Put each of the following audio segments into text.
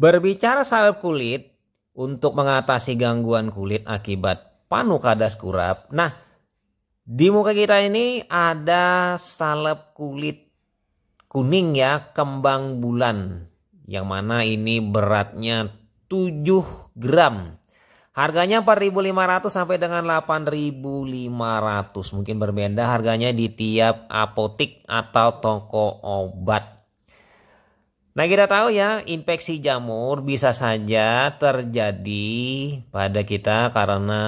Berbicara salep kulit untuk mengatasi gangguan kulit akibat panu kadas kurap. Nah, di muka kita ini ada salep kulit kuning ya, kembang bulan. Yang mana ini beratnya 7 gram. Harganya 4.500 sampai dengan 8.500. Mungkin berbeda harganya di tiap apotik atau toko obat. Nah kita tahu ya infeksi jamur bisa saja terjadi pada kita karena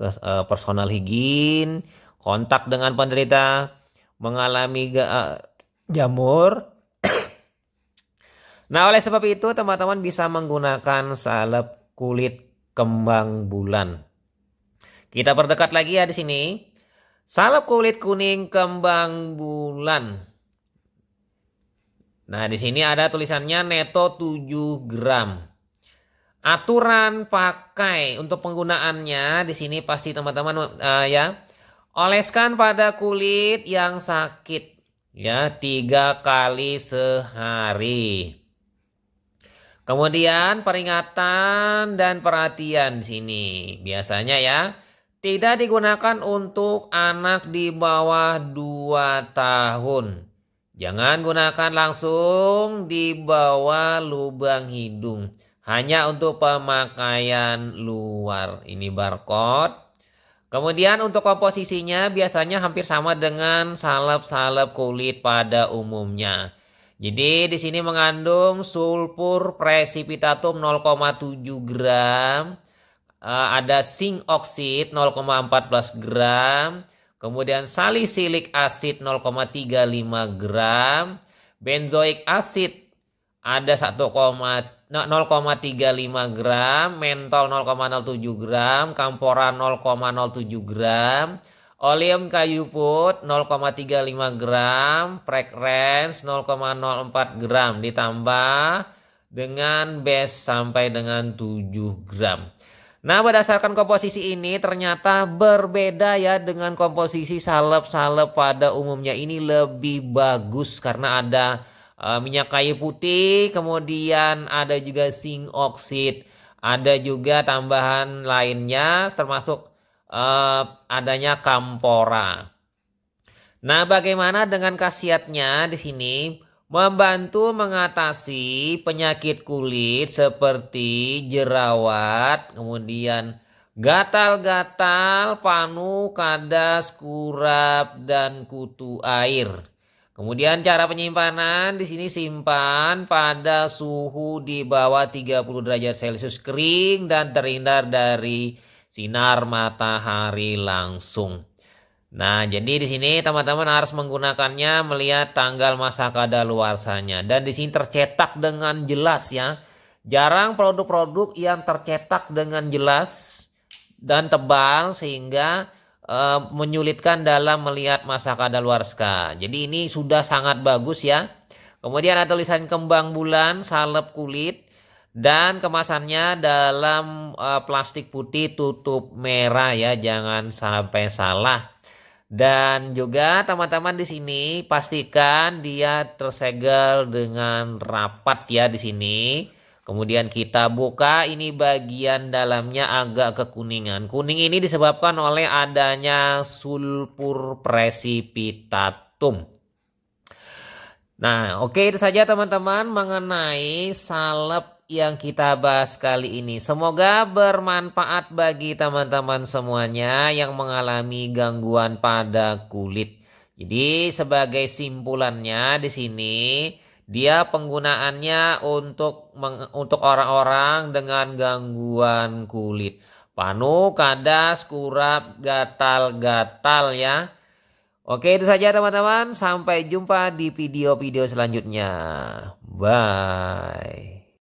eh, personal higien, kontak dengan penderita mengalami eh, jamur. nah oleh sebab itu teman-teman bisa menggunakan salep kulit kembang bulan. Kita berdekat lagi ya di sini. Salep kulit kuning kembang bulan. Nah, di sini ada tulisannya neto 7 gram. Aturan pakai untuk penggunaannya di sini pasti teman-teman uh, ya. Oleskan pada kulit yang sakit ya tiga kali sehari. Kemudian peringatan dan perhatian di sini biasanya ya tidak digunakan untuk anak di bawah 2 tahun. Jangan gunakan langsung di bawah lubang hidung. Hanya untuk pemakaian luar. Ini barcode. Kemudian untuk komposisinya biasanya hampir sama dengan salep-salep kulit pada umumnya. Jadi di sini mengandung sulfur precipitatum 0,7 gram, eh, ada zinc oksid 0,14 gram, Kemudian salisilik asid 0,35 gram. Benzoik asid ada 1,0,0,35 0,35 gram, mentol 0,07 gram, kampora 0,07 gram, oleum kayu put 0,35 gram, prekrens 0,04 gram ditambah dengan base sampai dengan 7 gram. Nah, berdasarkan komposisi ini ternyata berbeda ya dengan komposisi salep-salep pada umumnya ini lebih bagus karena ada uh, minyak kayu putih, kemudian ada juga zinc oxide, ada juga tambahan lainnya termasuk uh, adanya kampora. Nah, bagaimana dengan khasiatnya di sini? Membantu mengatasi penyakit kulit seperti jerawat, kemudian gatal-gatal, panu, kadas, kurap, dan kutu air. Kemudian cara penyimpanan di sini simpan pada suhu di bawah 30 derajat Celcius kering dan terhindar dari sinar matahari langsung. Nah, jadi di sini teman-teman harus menggunakannya melihat tanggal masa kadaluarsanya dan di sini tercetak dengan jelas ya. Jarang produk-produk yang tercetak dengan jelas dan tebal sehingga e, menyulitkan dalam melihat masa kadaluarsa. Jadi ini sudah sangat bagus ya. Kemudian ada tulisan kembang bulan, salep kulit dan kemasannya dalam e, plastik putih tutup merah ya, jangan sampai salah. Dan juga teman-teman di sini pastikan dia tersegel dengan rapat ya di sini. Kemudian kita buka ini bagian dalamnya agak kekuningan. Kuning ini disebabkan oleh adanya sulfur precipitatum. Nah, oke okay, itu saja teman-teman mengenai salep yang kita bahas kali ini. Semoga bermanfaat bagi teman-teman semuanya yang mengalami gangguan pada kulit. Jadi sebagai simpulannya di sini dia penggunaannya untuk meng, untuk orang-orang dengan gangguan kulit. Panu, kadas, kurap, gatal-gatal ya. Oke itu saja teman-teman. Sampai jumpa di video-video selanjutnya. Bye.